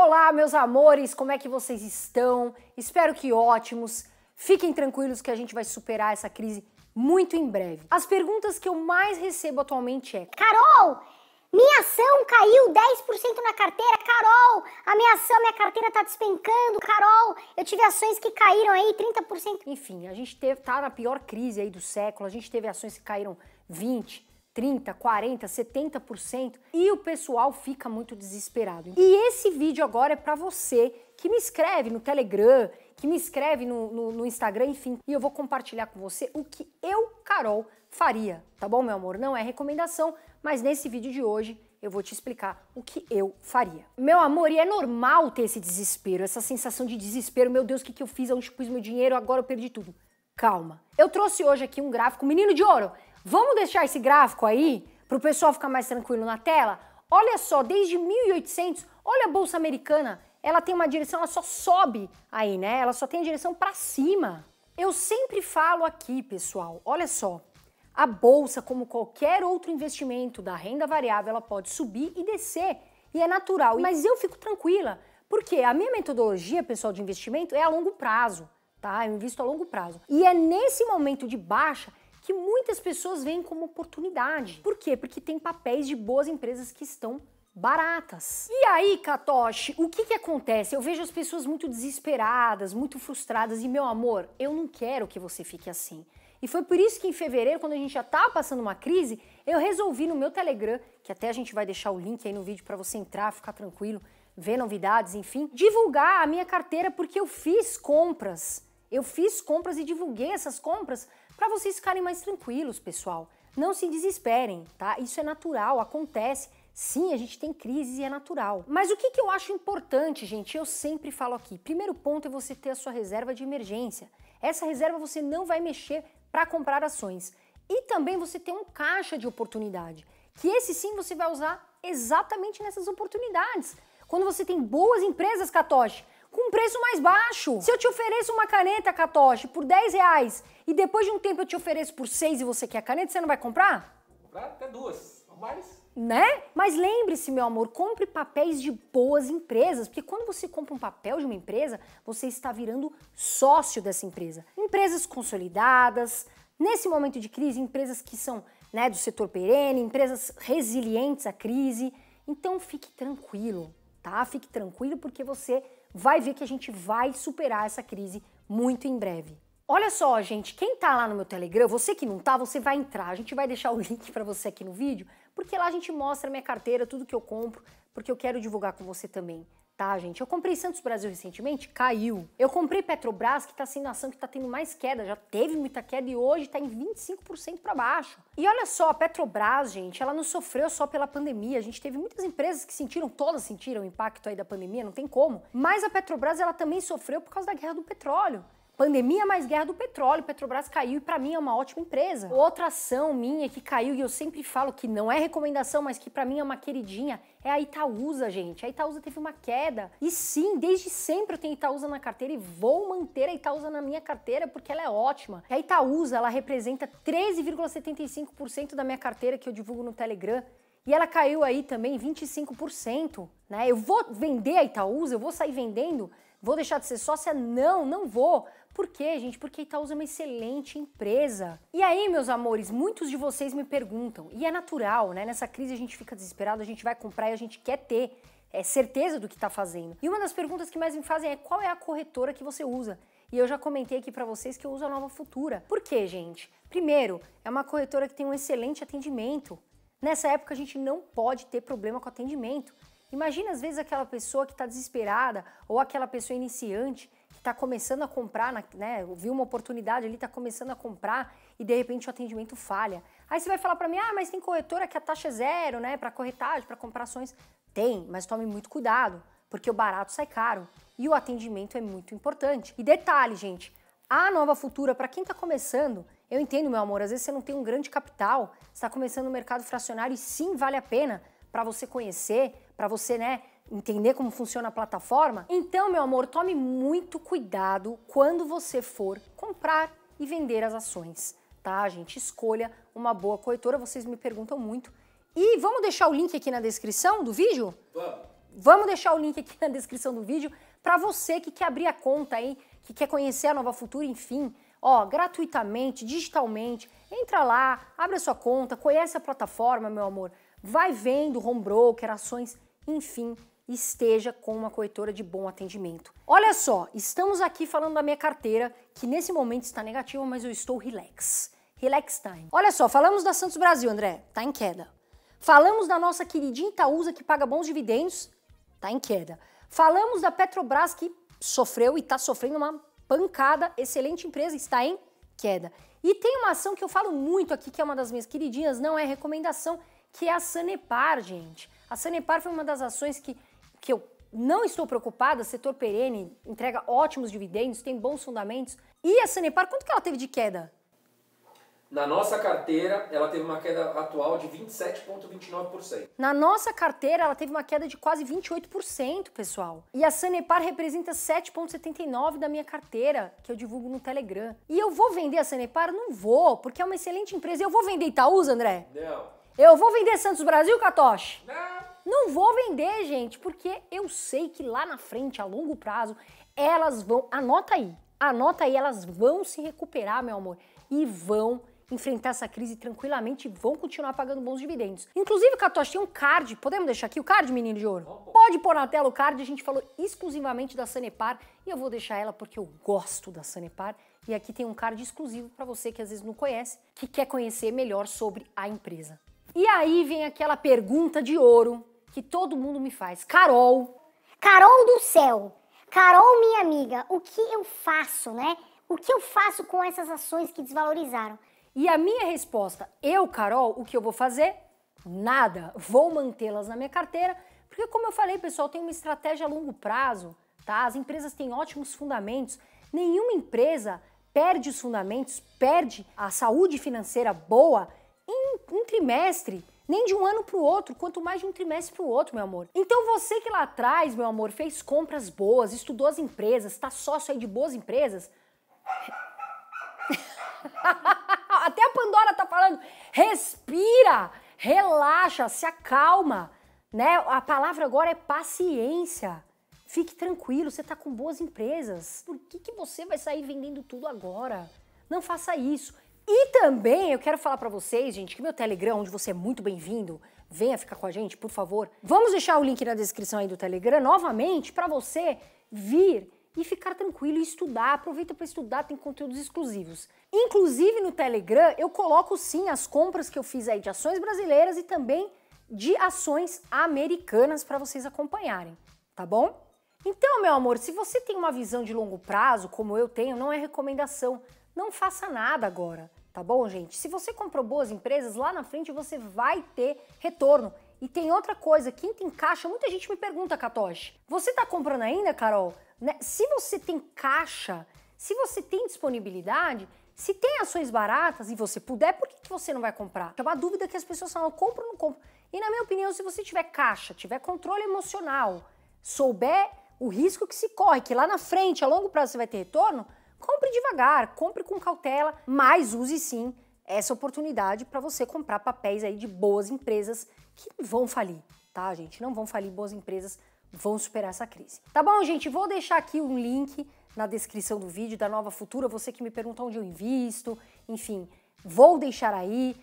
Olá, meus amores, como é que vocês estão? Espero que ótimos. Fiquem tranquilos que a gente vai superar essa crise muito em breve. As perguntas que eu mais recebo atualmente é: Carol, minha ação caiu 10% na carteira. Carol, a minha ação, minha carteira tá despencando. Carol, eu tive ações que caíram aí 30%. Enfim, a gente teve, tá na pior crise aí do século. A gente teve ações que caíram 20, 30, 40, 70% e o pessoal fica muito desesperado. E esse vídeo agora é para você que me escreve no Telegram, que me escreve no, no, no, Instagram, enfim. E eu vou compartilhar com você o que eu, Carol, faria, tá bom, meu amor? Não é recomendação, mas nesse vídeo de hoje eu vou te explicar o que eu faria. Meu amor, e é normal ter esse desespero, essa sensação de desespero. Meu Deus, o que, que eu fiz? Onde pus meu dinheiro? Agora eu perdi tudo calma. Eu trouxe hoje aqui um gráfico, menino de ouro. Vamos deixar esse gráfico aí para o pessoal ficar mais tranquilo na tela? Olha só, desde 1800, olha a bolsa americana, ela tem uma direção, ela só sobe aí, né? Ela só tem a direção para cima. Eu sempre falo aqui, pessoal, olha só. A bolsa, como qualquer outro investimento da renda variável, ela pode subir e descer, e é natural. Mas eu fico tranquila, porque a minha metodologia, pessoal, de investimento é a longo prazo tá? Eu é invisto a longo prazo. E é nesse momento de baixa que muitas pessoas veem como oportunidade. Por quê? Porque tem papéis de boas empresas que estão baratas. E aí, Katoshi, o que que acontece? Eu vejo as pessoas muito desesperadas, muito frustradas e meu amor, eu não quero que você fique assim. E foi por isso que em fevereiro, quando a gente já estava passando uma crise, eu resolvi no meu Telegram, que até a gente vai deixar o link aí no vídeo para você entrar, ficar tranquilo, ver novidades, enfim, divulgar a minha carteira porque eu fiz compras eu fiz compras e divulguei essas compras para vocês ficarem mais tranquilos, pessoal. Não se desesperem, tá? Isso é natural, acontece. Sim, a gente tem crises e é natural. Mas o que, que eu acho importante, gente, eu sempre falo aqui. Primeiro ponto é você ter a sua reserva de emergência. Essa reserva você não vai mexer para comprar ações. E também você ter um caixa de oportunidade, que esse sim você vai usar exatamente nessas oportunidades. Quando você tem boas empresas, Katoshi, com preço mais baixo. Se eu te ofereço uma caneta, Katoshi, por 10 reais e depois de um tempo eu te ofereço por 6 e você quer a caneta, você não vai comprar? Comprar até duas, mais. Né? Mas lembre-se, meu amor, compre papéis de boas empresas, porque quando você compra um papel de uma empresa, você está virando sócio dessa empresa. Empresas consolidadas, nesse momento de crise, empresas que são né, do setor perene, empresas resilientes à crise. Então fique tranquilo, tá? Fique tranquilo porque você vai ver que a gente vai superar essa crise muito em breve. Olha só, gente, quem tá lá no meu Telegram, você que não tá, você vai entrar. A gente vai deixar o link para você aqui no vídeo, porque lá a gente mostra minha carteira, tudo que eu compro, porque eu quero divulgar com você também tá, gente? Eu comprei Santos Brasil recentemente, caiu. Eu comprei Petrobras, que tá sendo a ação que tá tendo mais queda, já teve muita queda e hoje tá em 25% para baixo. E olha só, a Petrobras, gente, ela não sofreu só pela pandemia. A gente teve muitas empresas que sentiram, todas sentiram o impacto aí da pandemia, não tem como. Mas a Petrobras, ela também sofreu por causa da guerra do petróleo pandemia é mais guerra do petróleo, Petrobras caiu e para mim é uma ótima empresa. Outra ação minha que caiu e eu sempre falo que não é recomendação, mas que para mim é uma queridinha, é a Itaúsa, gente. A Itaúsa teve uma queda. E sim, desde sempre eu tenho Itaúsa na carteira e vou manter a Itaúsa na minha carteira porque ela é ótima. A Itaúsa, ela representa 13,75% da minha carteira que eu divulgo no Telegram. E ela caiu aí também 25%, né? Eu vou vender a Itaúsa, eu vou sair vendendo, Vou deixar de ser sócia? Não, não vou. Por quê, gente? Porque a Itaúsa é uma excelente empresa. E aí, meus amores, muitos de vocês me perguntam, e é natural, né? Nessa crise a gente fica desesperado, a gente vai comprar e a gente quer ter é, certeza do que está fazendo. E uma das perguntas que mais me fazem é qual é a corretora que você usa? E eu já comentei aqui para vocês que eu uso a Nova Futura. Por quê, gente? Primeiro, é uma corretora que tem um excelente atendimento. Nessa época a gente não pode ter problema com atendimento. Imagina às vezes aquela pessoa que está desesperada ou aquela pessoa iniciante que está começando a comprar, né? Viu uma oportunidade ali, está começando a comprar e de repente o atendimento falha. Aí você vai falar para mim, ah, mas tem corretora que a taxa é zero, né? Para corretagem, para comprar ações. Tem, mas tome muito cuidado, porque o barato sai caro e o atendimento é muito importante. E detalhe, gente, a nova futura, para quem está começando, eu entendo, meu amor, às vezes você não tem um grande capital, está começando no mercado fracionário e sim vale a pena para você conhecer, para você, né, entender como funciona a plataforma. Então, meu amor, tome muito cuidado quando você for comprar e vender as ações, tá? A gente escolha uma boa corretora, vocês me perguntam muito. E vamos deixar o link aqui na descrição do vídeo? Vamos. Vamos deixar o link aqui na descrição do vídeo para você que quer abrir a conta aí, que quer conhecer a Nova Futura, enfim, ó, gratuitamente, digitalmente. Entra lá, abre a sua conta, conhece a plataforma, meu amor. Vai vendo home broker, ações enfim, esteja com uma corretora de bom atendimento. Olha só, estamos aqui falando da minha carteira, que nesse momento está negativa, mas eu estou relax. Relax time. Olha só, falamos da Santos Brasil, André, tá em queda. Falamos da nossa queridinha Itaúsa, que paga bons dividendos, tá em queda. Falamos da Petrobras, que sofreu e está sofrendo uma pancada, excelente empresa, está em queda. E tem uma ação que eu falo muito aqui, que é uma das minhas queridinhas, não é recomendação, que é a Sanepar, gente. A Sanepar foi uma das ações que, que eu não estou preocupada, setor perene, entrega ótimos dividendos, tem bons fundamentos. E a Sanepar, quanto que ela teve de queda? Na nossa carteira, ela teve uma queda atual de 27,29%. Na nossa carteira, ela teve uma queda de quase 28%, pessoal. E a Sanepar representa 7,79% da minha carteira, que eu divulgo no Telegram. E eu vou vender a Sanepar? Não vou, porque é uma excelente empresa. Eu vou vender Itaúsa, André? Não. Eu vou vender Santos Brasil, Catoche? Não. Não vou vender, gente, porque eu sei que lá na frente, a longo prazo, elas vão. Anota aí, anota aí, elas vão se recuperar, meu amor, e vão enfrentar essa crise tranquilamente e vão continuar pagando bons dividendos. Inclusive, Catoche, tem um card, podemos deixar aqui o card, menino de ouro? Pode pôr na tela o card, a gente falou exclusivamente da Sanepar e eu vou deixar ela porque eu gosto da Sanepar. E aqui tem um card exclusivo para você que às vezes não conhece, que quer conhecer melhor sobre a empresa. E aí vem aquela pergunta de ouro que todo mundo me faz. Carol. Carol do céu. Carol, minha amiga, o que eu faço, né? O que eu faço com essas ações que desvalorizaram? E a minha resposta, eu, Carol, o que eu vou fazer? Nada. Vou mantê-las na minha carteira, porque como eu falei, pessoal, tem uma estratégia a longo prazo, tá? As empresas têm ótimos fundamentos. Nenhuma empresa perde os fundamentos, perde a saúde financeira boa um, um trimestre. Nem de um ano para o outro, quanto mais de um trimestre para o outro, meu amor. Então você que lá atrás, meu amor, fez compras boas, estudou as empresas, está sócio aí de boas empresas. Até a Pandora tá falando, respira, relaxa, se acalma, né? A palavra agora é paciência. Fique tranquilo, você tá com boas empresas. Por que, que você vai sair vendendo tudo agora? Não faça isso. E também eu quero falar para vocês, gente, que meu Telegram, onde você é muito bem-vindo, venha ficar com a gente, por favor. Vamos deixar o link na descrição aí do Telegram novamente para você vir e ficar tranquilo e estudar. Aproveita para estudar, tem conteúdos exclusivos. Inclusive no Telegram, eu coloco sim as compras que eu fiz aí de ações brasileiras e também de ações americanas para vocês acompanharem, tá bom? Então, meu amor, se você tem uma visão de longo prazo, como eu tenho, não é recomendação. Não faça nada agora. Tá bom, gente? Se você comprou boas empresas, lá na frente você vai ter retorno. E tem outra coisa, quinta em caixa, muita gente me pergunta, Katoshi, você tá comprando ainda, Carol? Né? Se você tem caixa, se você tem disponibilidade, se tem ações baratas e você puder, por que, que você não vai comprar? É uma dúvida que as pessoas falam, compro ou não compro? E na minha opinião, se você tiver caixa, tiver controle emocional, souber o risco que se corre, que lá na frente, a longo prazo você vai ter retorno, compre devagar, compre com cautela, mas use sim essa oportunidade para você comprar papéis aí de boas empresas que vão falir, tá, gente? Não vão falir boas empresas vão superar essa crise. Tá bom, gente? Vou deixar aqui um link na descrição do vídeo da Nova Futura, você que me pergunta onde eu invisto, enfim, vou deixar aí.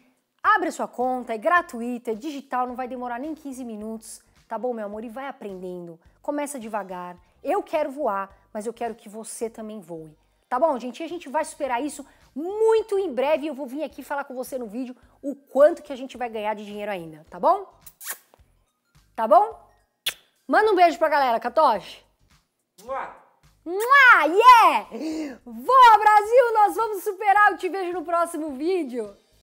Abre sua conta, é gratuita, é digital, não vai demorar nem 15 minutos, tá bom, meu amor? E vai aprendendo. Começa devagar. Eu quero voar, mas eu quero que você também voe. Tá bom, gente? E a gente vai superar isso muito em breve. Eu vou vir aqui falar com você no vídeo o quanto que a gente vai ganhar de dinheiro ainda, tá bom? Tá bom? Manda um beijo pra galera, Katoshi. Mua. Mua, yeah! Voa, Brasil! Nós vamos superar! Eu te vejo no próximo vídeo!